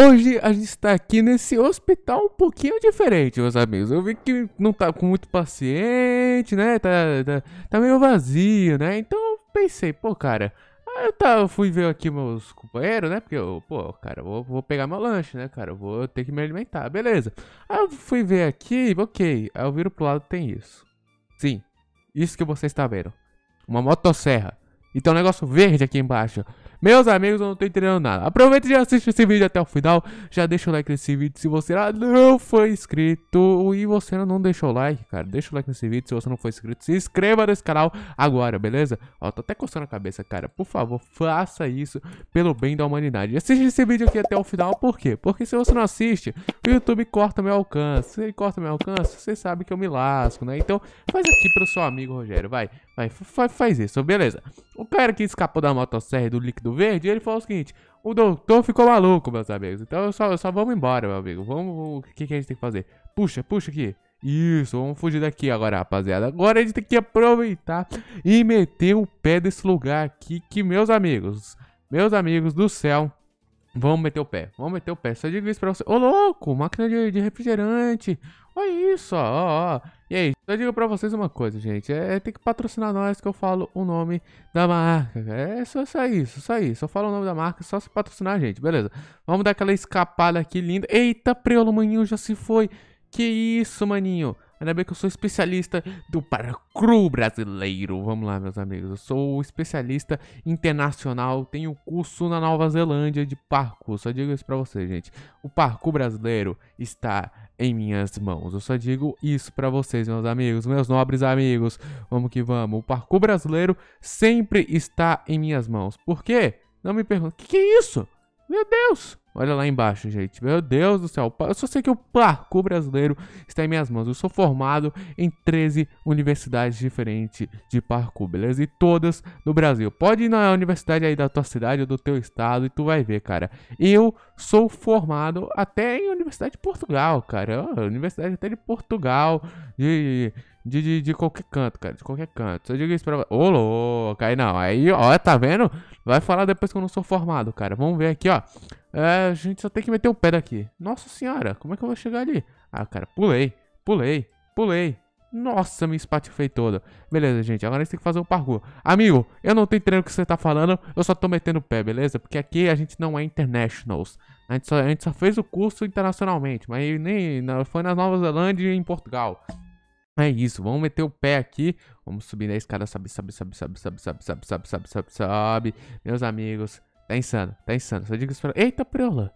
Hoje a gente está aqui nesse hospital um pouquinho diferente, meus amigos. Eu vi que não tá com muito paciente, né? Tá, tá, tá meio vazio, né? Então eu pensei, pô, cara, eu tá, eu fui ver aqui meus companheiros, né? Porque eu, pô, cara, vou, vou pegar meu lanche, né, cara? Eu vou ter que me alimentar, beleza. Aí eu fui ver aqui, ok. Aí eu viro pro lado tem isso. Sim, isso que você está vendo. Uma motosserra. E tem um negócio verde aqui embaixo. Meus amigos, eu não tô entendendo nada. Aproveita e já assiste esse vídeo até o final. Já deixa o like nesse vídeo se você não foi inscrito. E você não deixou o like, cara. Deixa o like nesse vídeo se você não foi inscrito. Se inscreva nesse canal agora, beleza? Ó, tô até coçando a cabeça, cara. Por favor, faça isso pelo bem da humanidade. Assiste esse vídeo aqui até o final, por quê? Porque se você não assiste, o YouTube corta meu alcance. Se ele corta meu alcance, você sabe que eu me lasco, né? Então, faz aqui pro seu amigo Rogério, vai vai faz isso, beleza. O cara que escapou da motosserra e do líquido verde, ele falou o seguinte: o doutor ficou maluco, meus amigos. Então só, só vamos embora, meu amigo. Vamos. O que, que a gente tem que fazer? Puxa, puxa aqui. Isso, vamos fugir daqui agora, rapaziada. Agora a gente tem que aproveitar e meter o pé desse lugar aqui, que meus amigos, meus amigos do céu, Vamos meter o pé, vamos meter o pé. Só digo isso pra você. Ô, louco, máquina de, de refrigerante. Olha isso, ó, ó. E aí, só digo pra vocês uma coisa, gente. É, tem que patrocinar nós que eu falo o nome da marca. É só, só isso, só isso. Só falo o nome da marca, só se patrocinar a gente, beleza. Vamos dar aquela escapada aqui linda. Eita, preolo, maninho, já se foi. Que isso, maninho. Ainda bem que eu sou especialista do parkour brasileiro. Vamos lá, meus amigos. Eu sou especialista internacional. Tenho curso na Nova Zelândia de parkour. Só digo isso pra vocês, gente. O parkour brasileiro está em minhas mãos. Eu só digo isso pra vocês, meus amigos, meus nobres amigos. Vamos que vamos. O parkour brasileiro sempre está em minhas mãos. Por quê? Não me pergunte. Que que é isso? Meu Deus! Olha lá embaixo, gente. Meu Deus do céu. Eu só sei que o parkour brasileiro está em minhas mãos. Eu sou formado em 13 universidades diferentes de parkour, beleza? E todas no Brasil. Pode ir na universidade aí da tua cidade ou do teu estado e tu vai ver, cara. Eu sou formado até em Universidade de Portugal, cara. Universidade até de Portugal, de, de, de, de qualquer canto, cara. De qualquer canto. Só digo isso pra... Ô, louco. Aí não. Aí, ó, tá vendo? Vai falar depois que eu não sou formado, cara. Vamos ver aqui, ó. É, a gente só tem que meter o pé daqui. Nossa senhora, como é que eu vou chegar ali? Ah, cara, pulei, pulei, pulei. Nossa, me espatifei toda. Beleza, gente, agora a gente tem que fazer o um parkour. Amigo, eu não tenho treino que você tá falando, eu só tô metendo o pé, beleza? Porque aqui a gente não é internationals. A gente só, a gente só fez o curso internacionalmente, mas nem foi na Nova Zelândia e em Portugal. É isso, vamos meter o pé aqui. Vamos subir na escada, sabe, sabe, sabe, sabe, sabe, sabe, sabe, sabe, sabe, sabe, sabe. Meus amigos, tá insano, tá insano. Só digo isso pra... Eita, preola.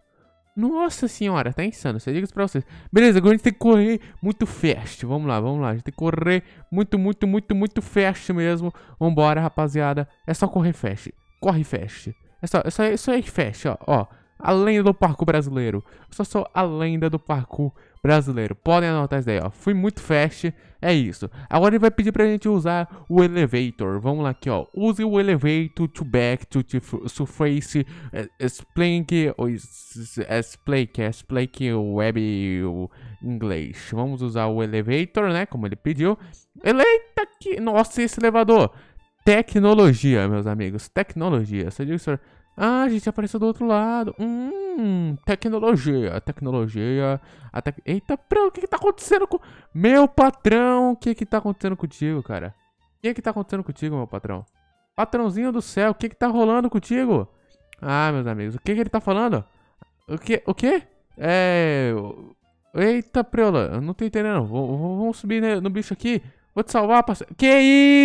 Nossa senhora, tá insano, só digo isso pra vocês. Beleza, agora a gente tem que correr muito fast. Vamos lá, vamos lá. A gente tem que correr muito, muito, muito, muito fast mesmo. Vambora, rapaziada. É só correr fast. Corre fast. É só, é só, é só ir fast, ó. Ó. A lenda do parkour brasileiro. Eu só sou a lenda do parkour brasileiro. Podem anotar isso daí, ó. Fui muito fast, é isso. Agora ele vai pedir pra gente usar o elevator. Vamos lá aqui, ó. Use o elevator to back to surface explain Splink. explain explain que web inglês. Vamos usar o elevator, né, como ele pediu. Eleita que, nossa, esse elevador. Tecnologia, meus amigos, tecnologia. Você diz, senhor, ah, a gente apareceu do outro lado. Hum, tecnologia, tecnologia. A tec... Eita, prão, o que que tá acontecendo com... Meu patrão, o que que tá acontecendo contigo, cara? O que que tá acontecendo contigo, meu patrão? Patrãozinho do céu, o que que tá rolando contigo? Ah, meus amigos, o que que ele tá falando? O que? O que? É... Eita, preola, eu não tô entendendo. Vamos subir né, no bicho aqui. Vou te salvar, parceiro. Que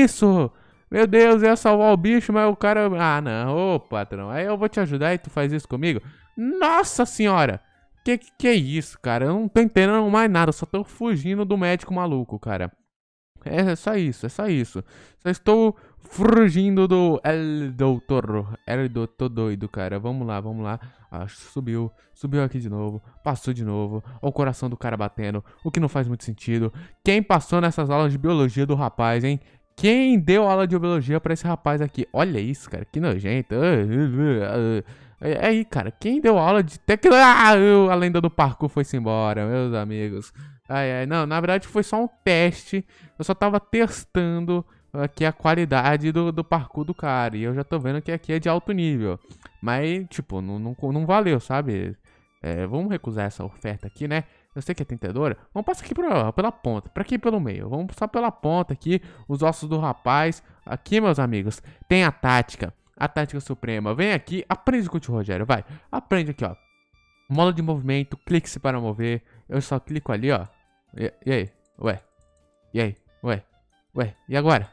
isso? Meu Deus, eu ia salvar o bicho, mas o cara. Ah, não, ô patrão, aí eu vou te ajudar e tu faz isso comigo? Nossa senhora! Que, que, é isso, cara? Eu não tô entendendo mais nada, só tô fugindo do médico maluco, cara. É, é só isso, é só isso. Só estou fugindo do El Doutor. El Doutor doido, cara. Vamos lá, vamos lá. Ah, subiu, subiu aqui de novo, passou de novo. Olha o coração do cara batendo, o que não faz muito sentido. Quem passou nessas aulas de biologia do rapaz, hein? Quem deu aula de biologia para esse rapaz aqui? Olha isso, cara, que nojento. É, é aí, cara, quem deu aula de tecla? Ah, a lenda do parkour foi-se embora, meus amigos. Ai, ai, não, na verdade foi só um teste. Eu só tava testando aqui a qualidade do, do parkour do cara. E eu já tô vendo que aqui é de alto nível. Mas, tipo, não, não, não valeu, sabe? É, vamos recusar essa oferta aqui, né? Eu sei que é tentadora. Vamos passar aqui pra, pela ponta. Pra aqui pelo meio. Vamos só pela ponta aqui. Os ossos do rapaz. Aqui, meus amigos, tem a tática. A tática suprema. Vem aqui. Aprende com o tio Rogério, vai. Aprende aqui, ó. Modo de movimento. Clique-se para mover. Eu só clico ali, ó. E, e, aí? Ué? E aí? Ué? Ué? E agora?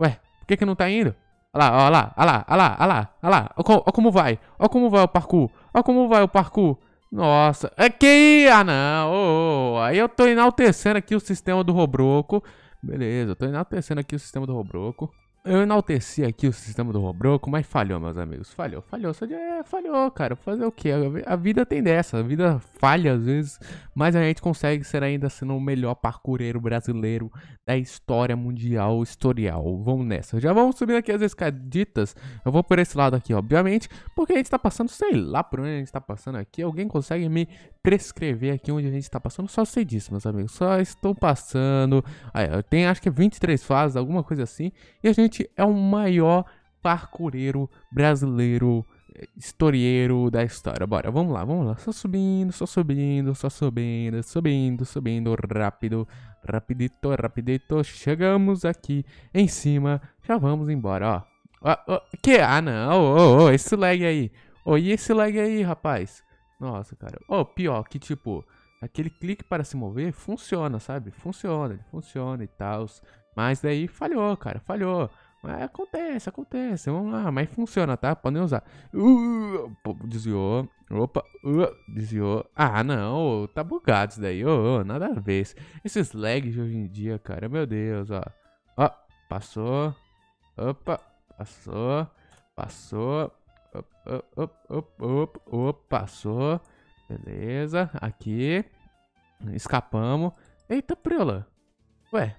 Ué? Por que que não tá indo? Olha lá, olha lá, olha lá, olha lá, olha lá, olha lá. como, olha como vai. Olha como vai o parkour. Olha como vai o parkour. Nossa, aqui, é ah não, oh. aí eu tô enaltecendo aqui o sistema do Robroco. Beleza, eu tô enaltecendo aqui o sistema do Robroco eu enalteci aqui o sistema do Robroco, mas falhou, meus amigos. Falhou, falhou. Só de, é, falhou, cara. Fazer o quê? A vida tem dessa. A vida falha às vezes, mas a gente consegue ser ainda sendo o melhor parkureiro brasileiro da história mundial, historial. Vamos nessa. Já vamos subindo aqui as escaditas. Eu vou por esse lado aqui, obviamente, porque a gente tá passando, sei lá por onde a gente tá passando aqui. Alguém consegue me prescrever aqui onde a gente está passando. Só sei disso, meus amigos. Só estou passando. Aí, tem acho que é 23 fases, alguma coisa assim. E a gente é o maior parcoureiro brasileiro eh, historieiro da história. Bora, vamos lá, vamos lá. Só subindo, só subindo, só subindo, subindo, subindo, rápido, rapidito, rapidito. Chegamos aqui em cima, já vamos embora, ó. que? Ah, não, oh, oh, esse lag aí. Oi, esse lag aí, rapaz? Nossa, cara. Oh, pior que tipo, aquele clique para se mover funciona, sabe? Funciona, funciona e tal. Mas daí falhou, cara, falhou. Mas acontece, acontece. Vamos lá, mas funciona, tá? Podem usar. Uh, desviou. Opa, uh, desviou. Ah, não, tá bugado isso daí. Oh, nada a ver. Esses lags de hoje em dia, cara, meu Deus, ó. Ó, passou. Opa, passou. Passou op op op op passou. Beleza, aqui. Escapamos. Eita, Priola. Ué.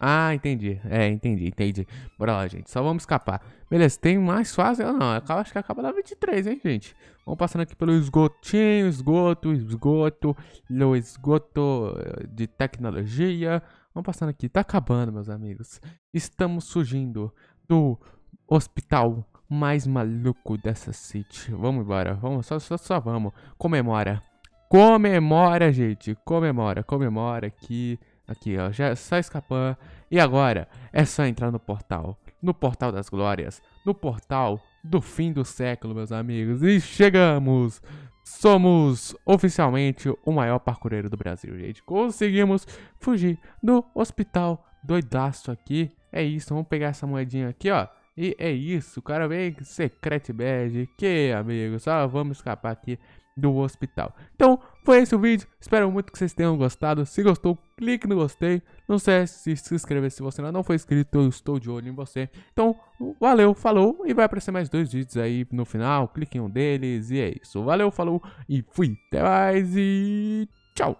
Ah, entendi. É, entendi, entendi. Bora lá, gente. Só vamos escapar. Beleza, tem mais fase? Ah, não, acho que acaba na 23, hein, gente? Vamos passando aqui pelo esgotinho, esgoto, esgoto, no esgoto eh, de tecnologia. Vamos passando aqui. Tá acabando, meus amigos. Estamos surgindo do hospital mais maluco dessa city. Vamos embora, vamos, só, só, só vamos. Comemora. Comemora, gente. Comemora, comemora aqui. Aqui, ó, já é só escapando. E agora é só entrar no portal. No portal das glórias. No portal do fim do século, meus amigos. E chegamos! Somos oficialmente o maior parkureiro do Brasil, gente. Conseguimos fugir do hospital doidaço aqui. É isso, vamos pegar essa moedinha aqui, ó. E é isso, cara. Vem Secret Bad. Que amigo, só vamos escapar aqui do hospital. Então, foi esse o vídeo. Espero muito que vocês tenham gostado. Se gostou, clique no gostei. Não se de se inscrever se você ainda não foi inscrito. Eu estou de olho em você. Então, valeu, falou. E vai aparecer mais dois vídeos aí no final. Clique em um deles. E é isso. Valeu, falou. E fui. Até mais. E tchau.